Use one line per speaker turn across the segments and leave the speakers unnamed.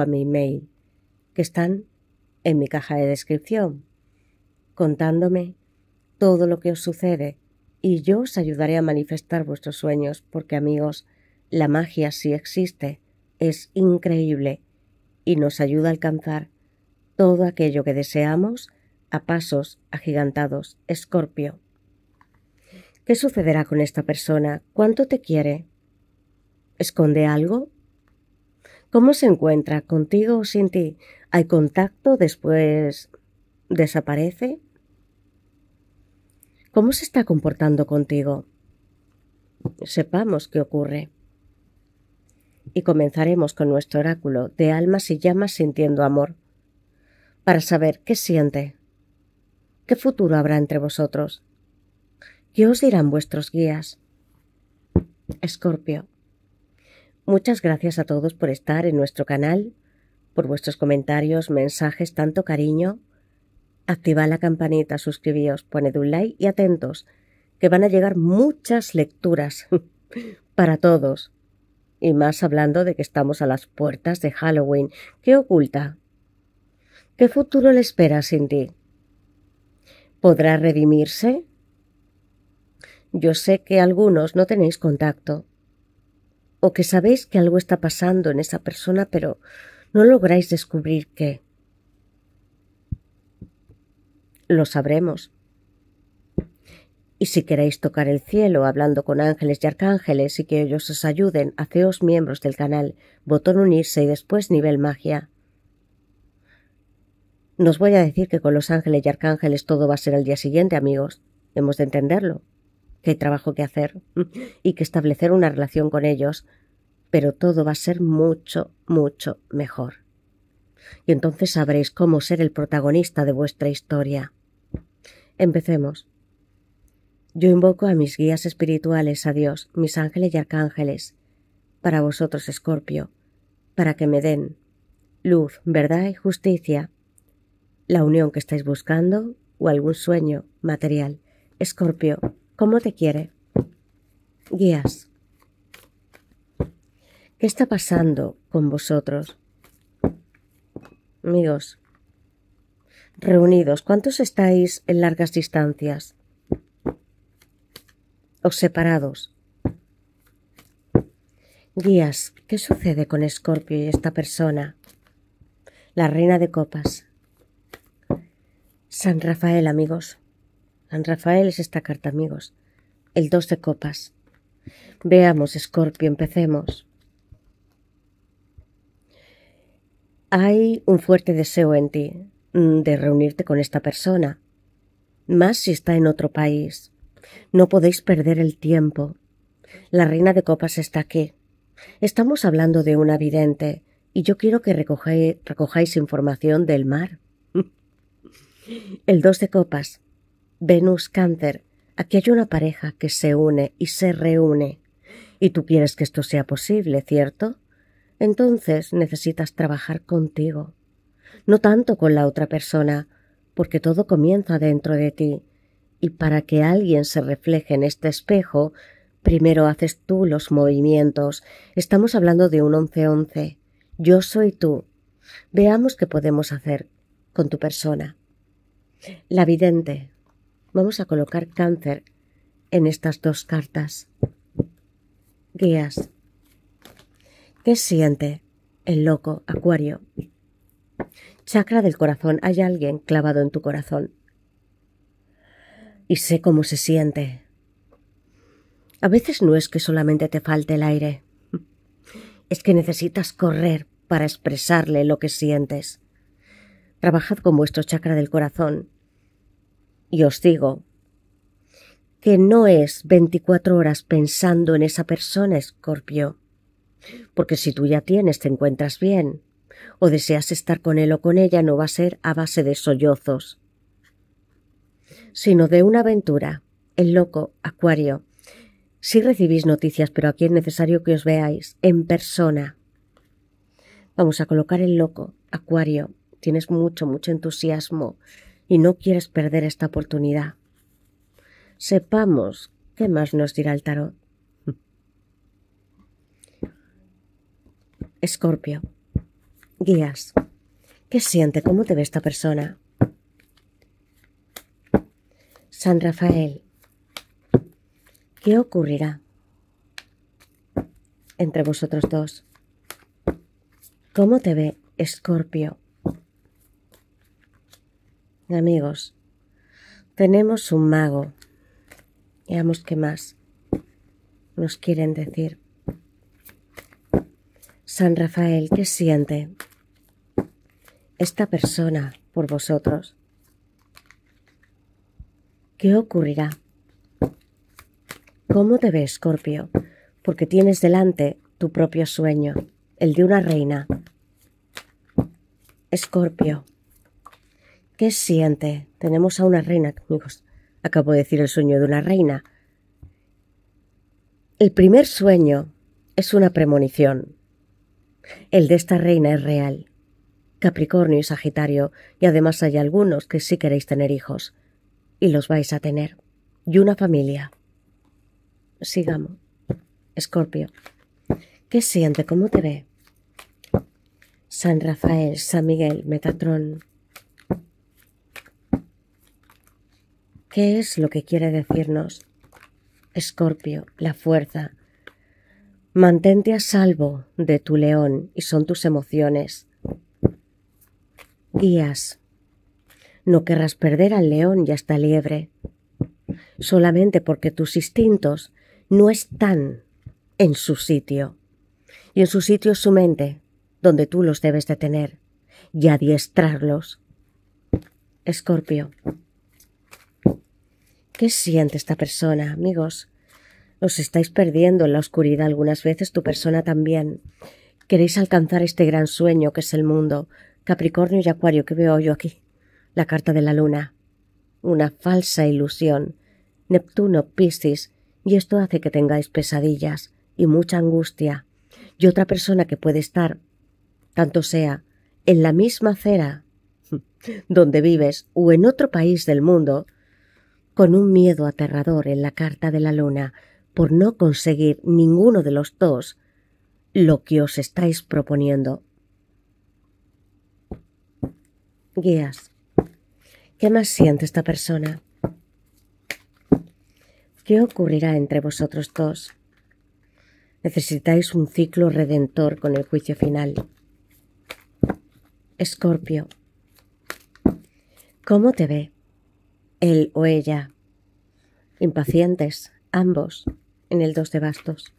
a mi email, que están en mi caja de descripción, contándome todo lo que os sucede y yo os ayudaré a manifestar vuestros sueños porque amigos, la magia sí existe, es increíble y nos ayuda a alcanzar todo aquello que deseamos a pasos agigantados. Escorpio. ¿Qué sucederá con esta persona? ¿Cuánto te quiere? ¿Esconde algo? ¿Cómo se encuentra? ¿Contigo o sin ti? ¿Hay contacto? ¿Después desaparece? ¿Cómo se está comportando contigo? Sepamos qué ocurre. Y comenzaremos con nuestro oráculo de almas y llamas sintiendo amor, para saber qué siente, qué futuro habrá entre vosotros, qué os dirán vuestros guías. Escorpio. Muchas gracias a todos por estar en nuestro canal, por vuestros comentarios, mensajes, tanto cariño. Activa la campanita, suscribíos, poned un like y atentos, que van a llegar muchas lecturas para todos. Y más hablando de que estamos a las puertas de Halloween. ¿Qué oculta? ¿Qué futuro le espera sin ti? ¿Podrá redimirse? Yo sé que algunos no tenéis contacto o que sabéis que algo está pasando en esa persona, pero no lográis descubrir qué. Lo sabremos. Y si queréis tocar el cielo hablando con ángeles y arcángeles y que ellos os ayuden, haceos miembros del canal, botón unirse y después nivel magia. Nos voy a decir que con los ángeles y arcángeles todo va a ser al día siguiente, amigos. Hemos de entenderlo que hay trabajo que hacer y que establecer una relación con ellos, pero todo va a ser mucho, mucho mejor. Y entonces sabréis cómo ser el protagonista de vuestra historia. Empecemos. Yo invoco a mis guías espirituales, a Dios, mis ángeles y arcángeles, para vosotros, Escorpio, para que me den luz, verdad y justicia, la unión que estáis buscando o algún sueño material. Escorpio, ¿Cómo te quiere? Guías. ¿Qué está pasando con vosotros? Amigos, reunidos, ¿cuántos estáis en largas distancias? ¿O separados? Guías, ¿qué sucede con Escorpio y esta persona? La reina de copas. San Rafael, amigos. San Rafael es esta carta, amigos. El dos de copas. Veamos, Escorpio, empecemos. Hay un fuerte deseo en ti mm, de reunirte con esta persona, más si está en otro país. No podéis perder el tiempo. La reina de copas está aquí. Estamos hablando de una vidente, y yo quiero que recojáis información del mar. el dos de copas. Venus Cáncer, aquí hay una pareja que se une y se reúne. Y tú quieres que esto sea posible, ¿cierto? Entonces necesitas trabajar contigo, no tanto con la otra persona, porque todo comienza dentro de ti. Y para que alguien se refleje en este espejo, primero haces tú los movimientos. Estamos hablando de un 11-11. Yo soy tú. Veamos qué podemos hacer con tu persona. La vidente, Vamos a colocar cáncer en estas dos cartas. Guías. ¿Qué siente el loco acuario? Chakra del corazón. Hay alguien clavado en tu corazón. Y sé cómo se siente. A veces no es que solamente te falte el aire. Es que necesitas correr para expresarle lo que sientes. Trabajad con vuestro chakra del corazón y os digo que no es 24 horas pensando en esa persona, Escorpio. Porque si tú ya tienes, te encuentras bien, o deseas estar con él o con ella, no va a ser a base de sollozos, sino de una aventura. El loco, Acuario. Si sí recibís noticias, pero aquí es necesario que os veáis en persona. Vamos a colocar el loco, Acuario. Tienes mucho, mucho entusiasmo, y no quieres perder esta oportunidad. Sepamos qué más nos dirá el tarot. Escorpio. Guías. ¿Qué siente? ¿Cómo te ve esta persona? San Rafael. ¿Qué ocurrirá entre vosotros dos? ¿Cómo te ve, Escorpio? Amigos, tenemos un mago. Veamos qué más nos quieren decir. San Rafael, ¿qué siente esta persona por vosotros? ¿Qué ocurrirá? ¿Cómo te ve Scorpio? Porque tienes delante tu propio sueño, el de una reina. Escorpio, ¿Qué siente? Tenemos a una reina, amigos. Acabo de decir el sueño de una reina. El primer sueño es una premonición. El de esta reina es real. Capricornio y Sagitario, y además hay algunos que sí queréis tener hijos. Y los vais a tener. Y una familia. Sigamos. Escorpio. ¿Qué siente? ¿Cómo te ve? San Rafael, San Miguel, Metatrón, ¿Qué es lo que quiere decirnos? Escorpio, la fuerza. Mantente a salvo de tu león y son tus emociones. Guías. No querrás perder al león y hasta liebre, solamente porque tus instintos no están en su sitio. Y en su sitio es su mente, donde tú los debes de tener y adiestrarlos. Escorpio. ¿Qué siente esta persona, amigos? Os estáis perdiendo en la oscuridad algunas veces, tu persona también. Queréis alcanzar este gran sueño que es el mundo, Capricornio y Acuario que veo yo aquí. La carta de la luna. Una falsa ilusión. Neptuno, Piscis, y esto hace que tengáis pesadillas y mucha angustia. Y otra persona que puede estar, tanto sea, en la misma cera donde vives o en otro país del mundo, con un miedo aterrador en la carta de la luna por no conseguir ninguno de los dos lo que os estáis proponiendo. Guías. ¿Qué más siente esta persona? ¿Qué ocurrirá entre vosotros dos? Necesitáis un ciclo redentor con el juicio final. Escorpio. ¿Cómo te ve? él o ella. Impacientes, ambos, en el dos de bastos.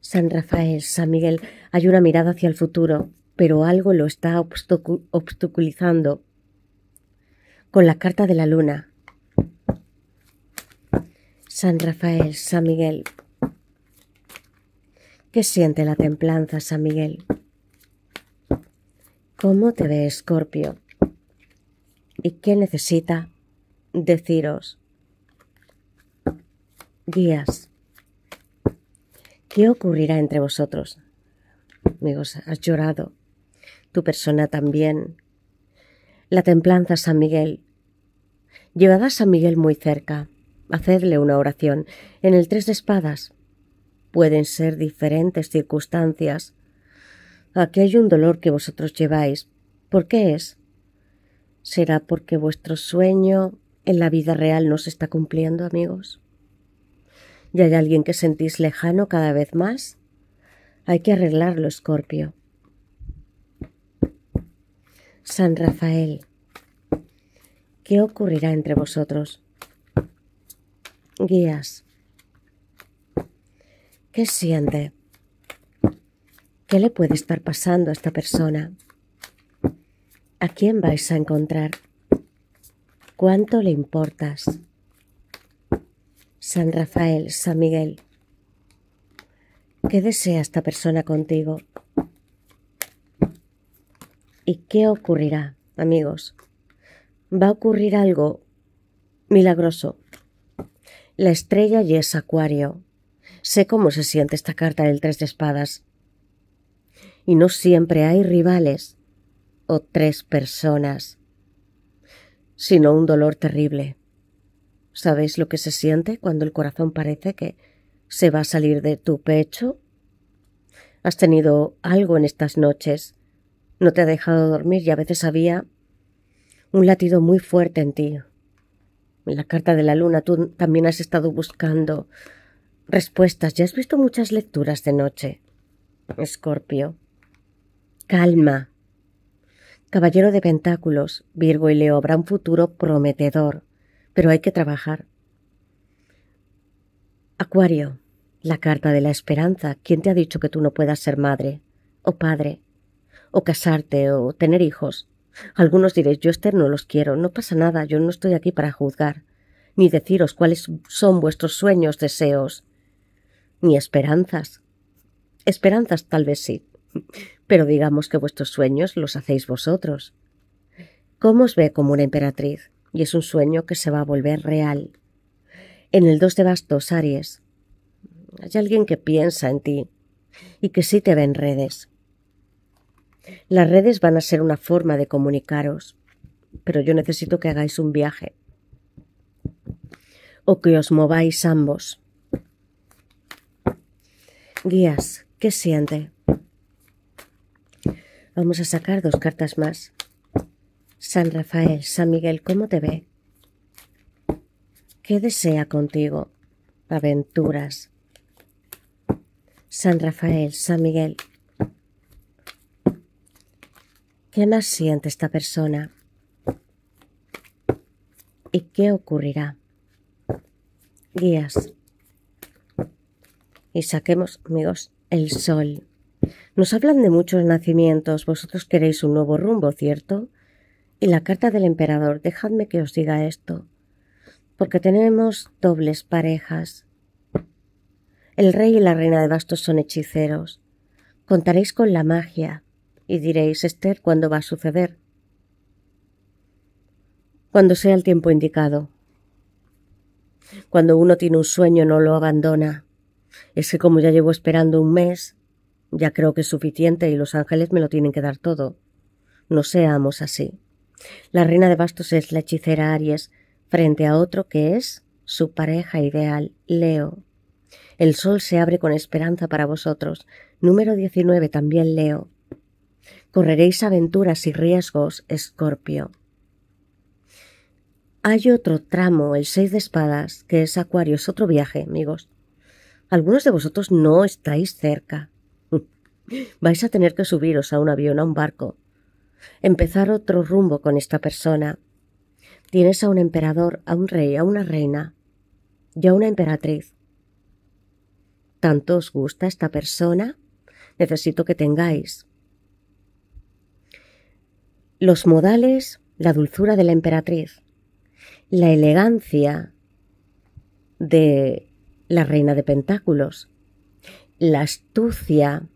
San Rafael, San Miguel, hay una mirada hacia el futuro, pero algo lo está obstaculizando. Con la carta de la luna. San Rafael, San Miguel. ¿Qué siente la templanza, San Miguel? ¿Cómo te ve Escorpio? ¿Y qué necesita deciros, guías, ¿qué ocurrirá entre vosotros? Amigos, has llorado, tu persona también. La templanza San Miguel. Llevad a San Miguel muy cerca. Hacedle una oración. En el tres de espadas. Pueden ser diferentes circunstancias. Aquí hay un dolor que vosotros lleváis. ¿Por qué es? ¿Será porque vuestro sueño en la vida real no se está cumpliendo, amigos? ¿Y hay alguien que sentís lejano cada vez más? Hay que arreglarlo, Escorpio. San Rafael, ¿qué ocurrirá entre vosotros? Guías, ¿qué siente? ¿Qué le puede estar pasando a esta persona? ¿A quién vais a encontrar? cuánto le importas. San Rafael, San Miguel. ¿Qué desea esta persona contigo? ¿Y qué ocurrirá, amigos? Va a ocurrir algo milagroso. La estrella y es acuario. Sé cómo se siente esta carta del tres de espadas. Y no siempre hay rivales o tres personas sino un dolor terrible. ¿Sabéis lo que se siente cuando el corazón parece que se va a salir de tu pecho? Has tenido algo en estas noches. No te ha dejado dormir y a veces había un latido muy fuerte en ti. En la carta de la luna tú también has estado buscando respuestas Ya has visto muchas lecturas de noche. Escorpio. Calma. Caballero de Pentáculos, Virgo y Leo, habrá un futuro prometedor, pero hay que trabajar. Acuario, la carta de la esperanza. ¿Quién te ha dicho que tú no puedas ser madre o padre o casarte o tener hijos? Algunos diréis, yo Esther no los quiero, no pasa nada, yo no estoy aquí para juzgar, ni deciros cuáles son vuestros sueños, deseos, ni esperanzas. Esperanzas tal vez sí, pero digamos que vuestros sueños los hacéis vosotros. ¿Cómo os ve como una emperatriz? Y es un sueño que se va a volver real. En el 2 de bastos, Aries, hay alguien que piensa en ti y que sí te ve en redes. Las redes van a ser una forma de comunicaros, pero yo necesito que hagáis un viaje o que os mováis ambos. Guías, ¿qué siente? Vamos a sacar dos cartas más. San Rafael, San Miguel, ¿cómo te ve? ¿Qué desea contigo? Aventuras. San Rafael, San Miguel. ¿Qué más siente esta persona? ¿Y qué ocurrirá? Guías. Y saquemos, amigos, el sol. Nos hablan de muchos nacimientos, vosotros queréis un nuevo rumbo, ¿cierto? Y la carta del emperador, dejadme que os diga esto, porque tenemos dobles parejas. El rey y la reina de bastos son hechiceros. Contaréis con la magia, y diréis, Esther, ¿cuándo va a suceder? Cuando sea el tiempo indicado. Cuando uno tiene un sueño no lo abandona. Es que como ya llevo esperando un mes, ya creo que es suficiente y los ángeles me lo tienen que dar todo. No seamos así. La reina de bastos es la hechicera Aries frente a otro que es su pareja ideal, Leo. El sol se abre con esperanza para vosotros. Número 19, también Leo. Correréis aventuras y riesgos, Escorpio. Hay otro tramo, el seis de espadas, que es Acuario, es otro viaje, amigos. Algunos de vosotros no estáis cerca. Vais a tener que subiros a un avión, a un barco. Empezar otro rumbo con esta persona. Tienes a un emperador, a un rey, a una reina y a una emperatriz. ¿Tanto os gusta esta persona? Necesito que tengáis. Los modales, la dulzura de la emperatriz, la elegancia de la reina de pentáculos, la astucia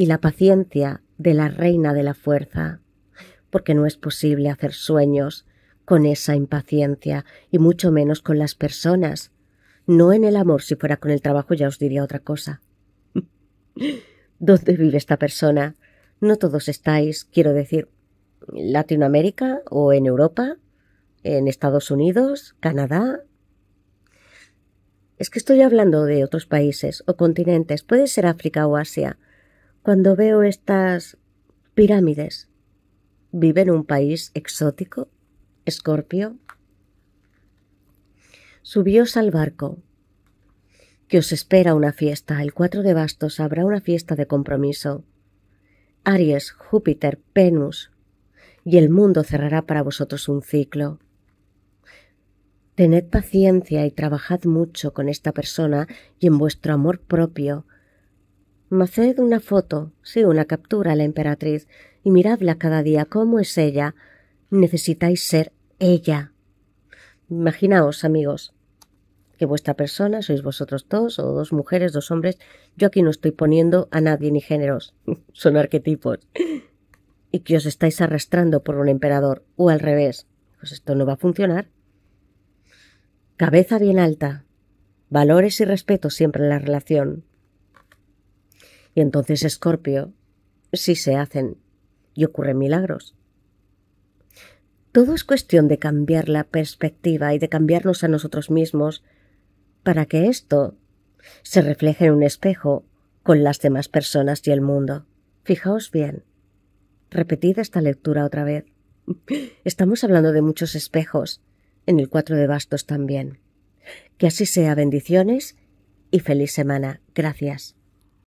y la paciencia de la reina de la fuerza, porque no es posible hacer sueños con esa impaciencia y mucho menos con las personas. No en el amor, si fuera con el trabajo ya os diría otra cosa. ¿Dónde vive esta persona? No todos estáis, quiero decir, ¿en Latinoamérica o en Europa, en Estados Unidos, Canadá. Es que estoy hablando de otros países o continentes, puede ser África o Asia, cuando veo estas pirámides? ¿Vive en un país exótico? Escorpio. Subíos al barco, que os espera una fiesta. El 4 de bastos habrá una fiesta de compromiso. Aries, Júpiter, Venus, y el mundo cerrará para vosotros un ciclo. Tened paciencia y trabajad mucho con esta persona y en vuestro amor propio Haced una foto, sí, una captura a la emperatriz, y miradla cada día cómo es ella. Necesitáis ser ella. Imaginaos, amigos, que vuestra persona sois vosotros dos, o dos mujeres, dos hombres. Yo aquí no estoy poniendo a nadie ni géneros, son arquetipos. Y que os estáis arrastrando por un emperador, o al revés. Pues esto no va a funcionar. Cabeza bien alta. Valores y respeto siempre en la relación y entonces, Escorpio, sí se hacen y ocurren milagros. Todo es cuestión de cambiar la perspectiva y de cambiarnos a nosotros mismos para que esto se refleje en un espejo con las demás personas y el mundo. Fijaos bien. Repetid esta lectura otra vez. Estamos hablando de muchos espejos, en el Cuatro de bastos también. Que así sea, bendiciones y feliz semana. Gracias.